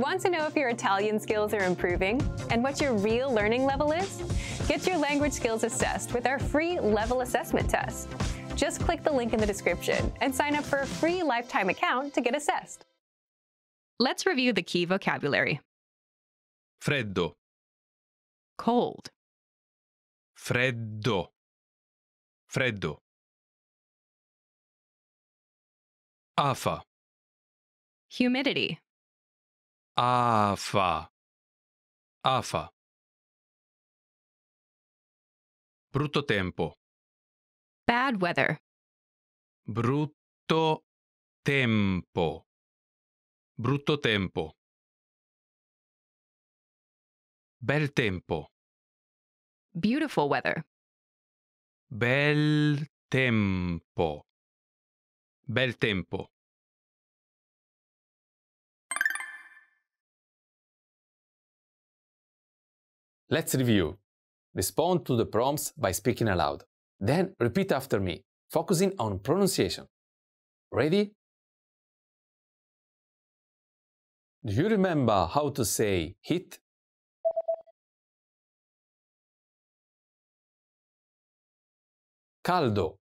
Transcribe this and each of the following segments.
Want to know if your Italian skills are improving and what your real learning level is? Get your language skills assessed with our free level assessment test. Just click the link in the description and sign up for a free lifetime account to get assessed. Let's review the key vocabulary. Freddo. Cold. Freddo. Freddo. Afa. Humidity. Afa. Afa. Brutto tempo. Bad weather. Brutto tempo. Brutto tempo. Bel tempo. Beautiful weather. Bel tempo. Bel tempo. Let's review. Respond to the prompts by speaking aloud. Then repeat after me, focusing on pronunciation. Ready? Do you remember how to say hit? Caldo.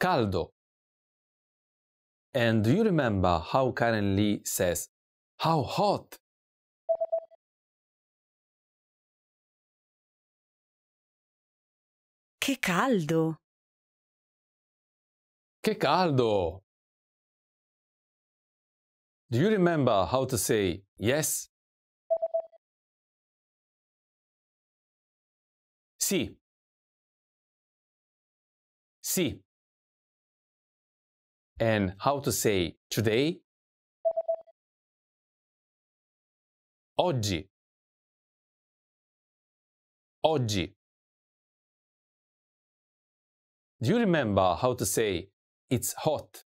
Caldo. And do you remember how Karen Lee says, how hot? Che caldo! Che caldo! Do you remember how to say yes? Sì. Sì. And how to say today? Oggi. Oggi. Do you remember how to say it's hot?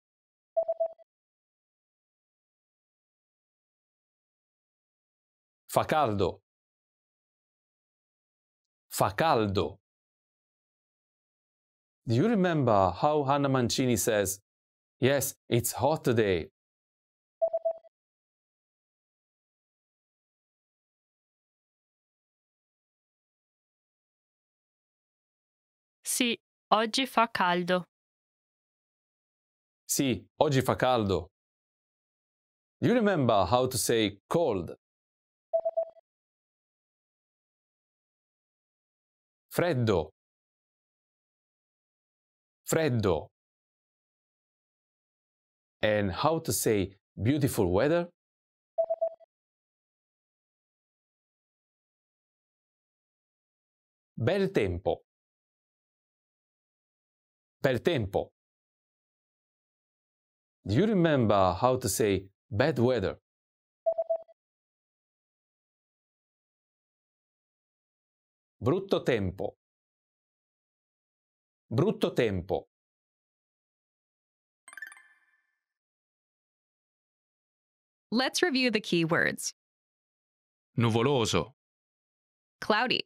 Fa caldo. Fa caldo. Do you remember how Hanna Mancini says, Yes, it's hot today? Sì, Oggi fa caldo. Sì, oggi fa caldo. You remember how to say cold. Freddo. Freddo. And how to say beautiful weather? Bel tempo per tempo. Do you remember how to say bad weather? Brutto tempo. Brutto tempo. Let's review the keywords. Nuvoloso. Cloudy.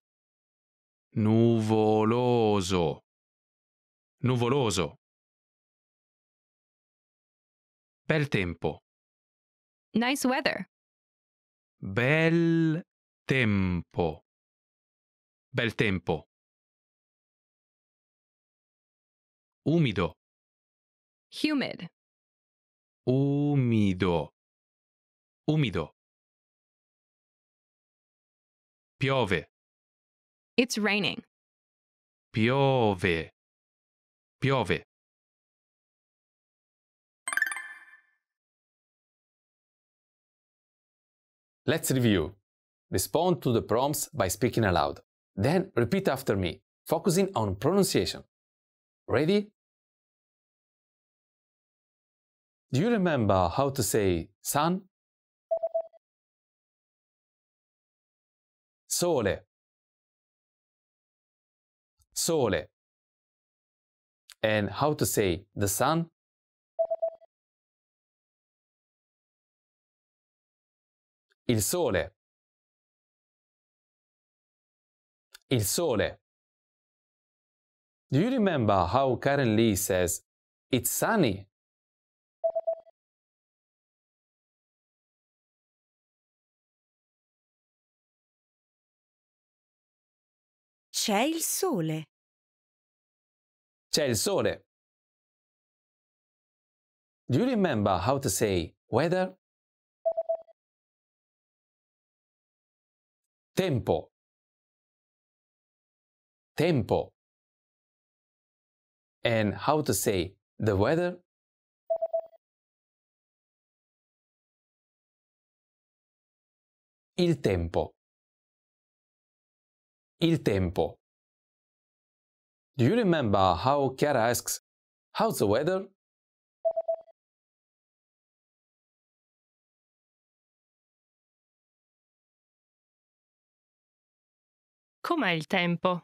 Nuvoloso. Nuvoloso. Bel tempo. Nice weather. Bel tempo. Bel tempo. Umido. Humid. Umido. Umido. Piove. It's raining. Piove. piove. Let's review. Respond to the prompts by speaking aloud. Then repeat after me, focusing on pronunciation. Ready? Do you remember how to say sun? Sole. Sole and how to say the sun il sole il sole do you remember how Karen Lee says it's sunny C'è il sole. C'è il sole. Do you remember how to say weather? Tempo. Tempo. And how to say the weather? Il tempo. Il tempo. Do you remember how Kara asks, How's the weather? Com'è il tempo?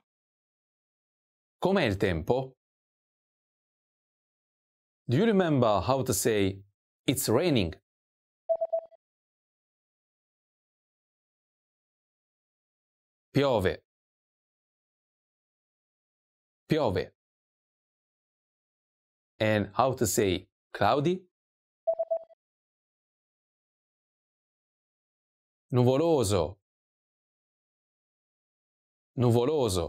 Com'è il tempo? Do you remember how to say it's raining? Piove. piove and how to say cloudy nuvoloso nuvoloso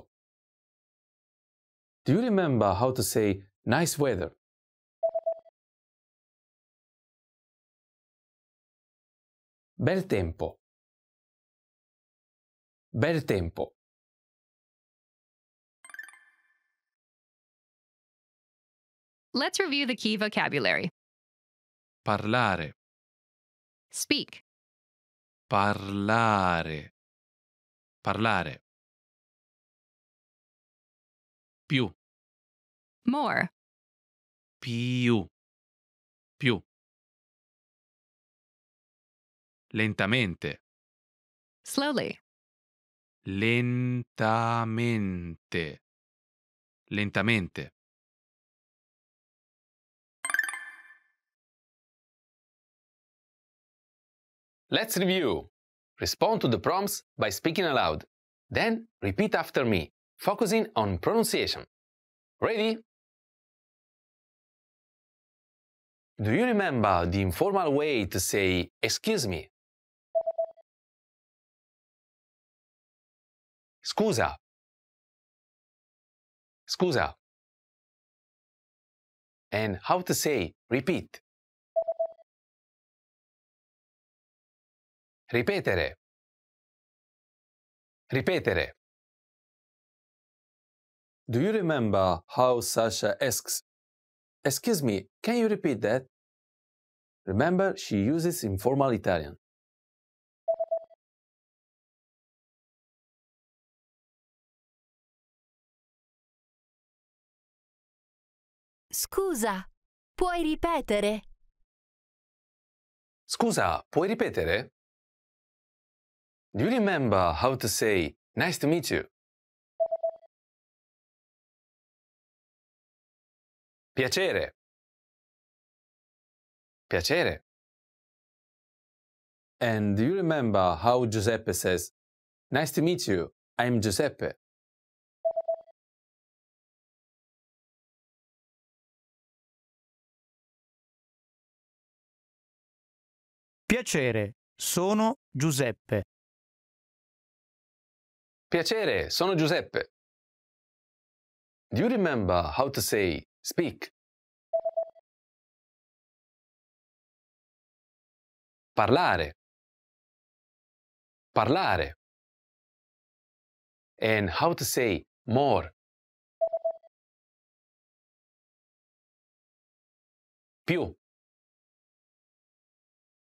do you remember how to say nice weather bel tempo bel tempo Let's review the key vocabulary. Parlare. Speak. Parlare. Parlare. Più. More. Più. Più. Lentamente. Slowly. Lentamente. Lentamente. Let's review. Respond to the prompts by speaking aloud. Then repeat after me, focusing on pronunciation. Ready? Do you remember the informal way to say excuse me? Scusa. Scusa. And how to say repeat. Ripetere. Ripetere. Do you remember how Sasha asks, Excuse me, can you repeat that? Remember, she uses informal Italian. Scusa, puoi ripetere? Scusa, puoi ripetere? Do you remember how to say nice to meet you? Piacere. Piacere. And do you remember how Giuseppe says, Nice to meet you, I'm Giuseppe? Piacere, sono Giuseppe. Piacere, sono Giuseppe. Do you remember how to say speak? Parlare. Parlare. And how to say more? Più.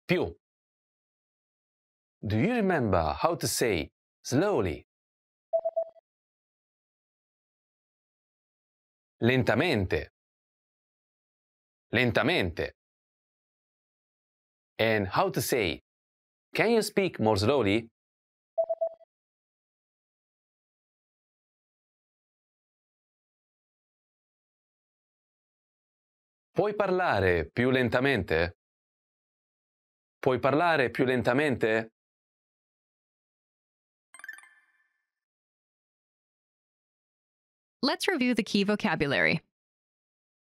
Più. Do you remember how to say slowly? lentamente. Lentamente. And how to say, can you speak more slowly? Puoi parlare più lentamente? Puoi parlare più lentamente? Let's review the key vocabulary.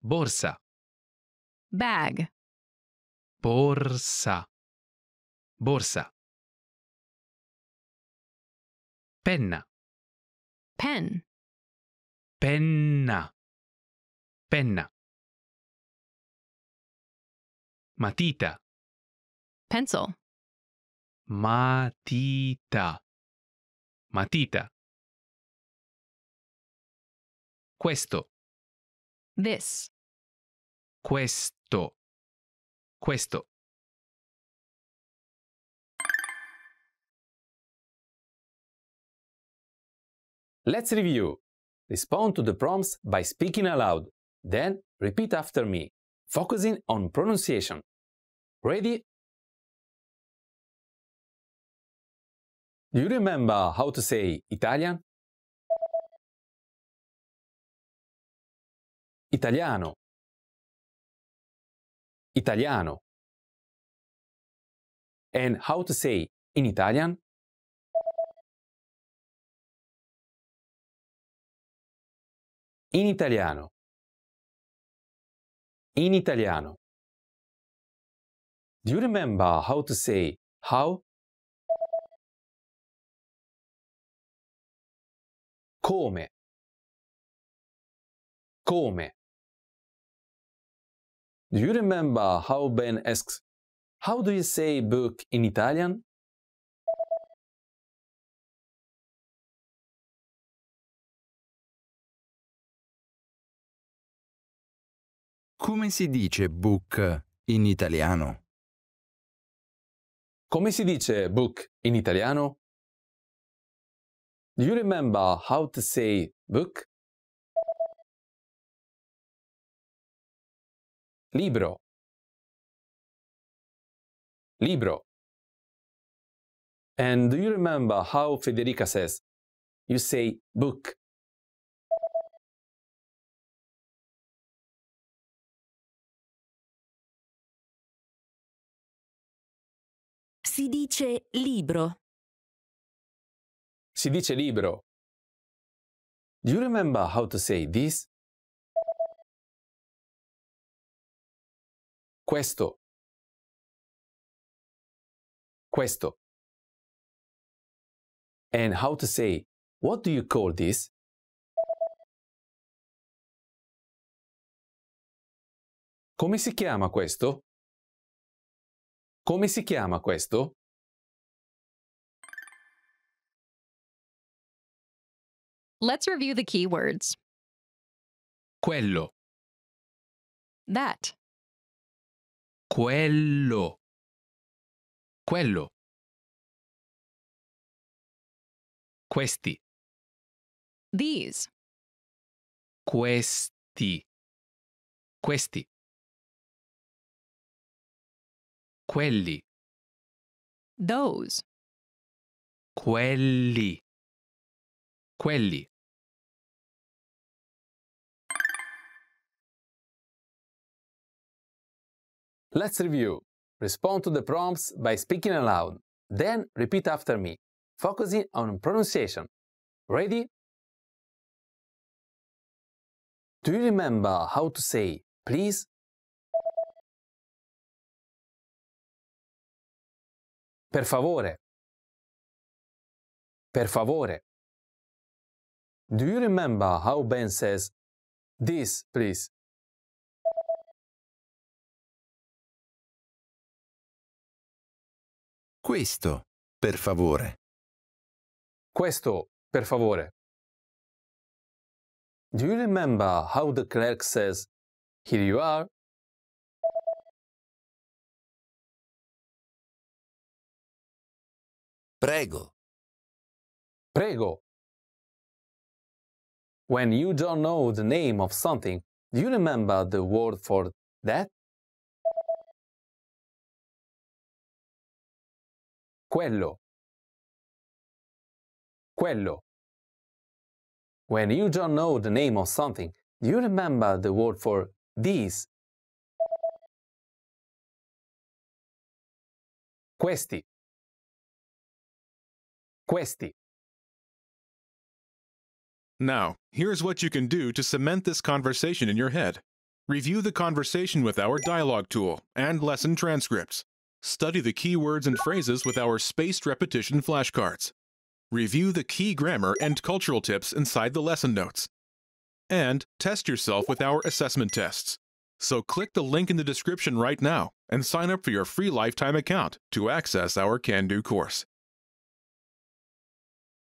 Borsa. Bag. Borsa. Borsa. Penna. Pen. Penna. Penna. Matita. Pencil. Matita. Matita. Questo. This. Questo. Questo. Let's review. Respond to the prompts by speaking aloud. Then repeat after me, focusing on pronunciation. Ready? Do you remember how to say Italian? italiano, italiano. And how to say in Italian? In italiano. In italiano. Do you remember how to say how? Come. Come. Do you remember how Ben asks, How do you say book in Italian? Come si dice book in italiano? Come si dice book in italiano? Do you remember how to say book? libro libro and do you remember how federica says you say book si dice libro si dice libro do you remember how to say this Questo. Questo. And how to say, what do you call this? Come si chiama questo? Come si chiama questo? Let's review the keywords. Quello. That. Quello. Quello. Questi. These. Questi. Questi. Quelli. Those. Quelli. Quelli. Let's review. Respond to the prompts by speaking aloud. Then repeat after me, focusing on pronunciation. Ready? Do you remember how to say please? Per favore. Per favore. Do you remember how Ben says this, please? Questo, per favore. Questo, per favore. Do you remember how the clerk says, Here you are? Prego. Prego. When you don't know the name of something, do you remember the word for that? quello, quello. When you don't know the name of something, you remember the word for these, questi, questi. Now, here's what you can do to cement this conversation in your head. Review the conversation with our dialogue tool and lesson transcripts. Study the keywords and phrases with our spaced repetition flashcards. Review the key grammar and cultural tips inside the lesson notes. And test yourself with our assessment tests. So click the link in the description right now and sign up for your free lifetime account to access our Can Do course.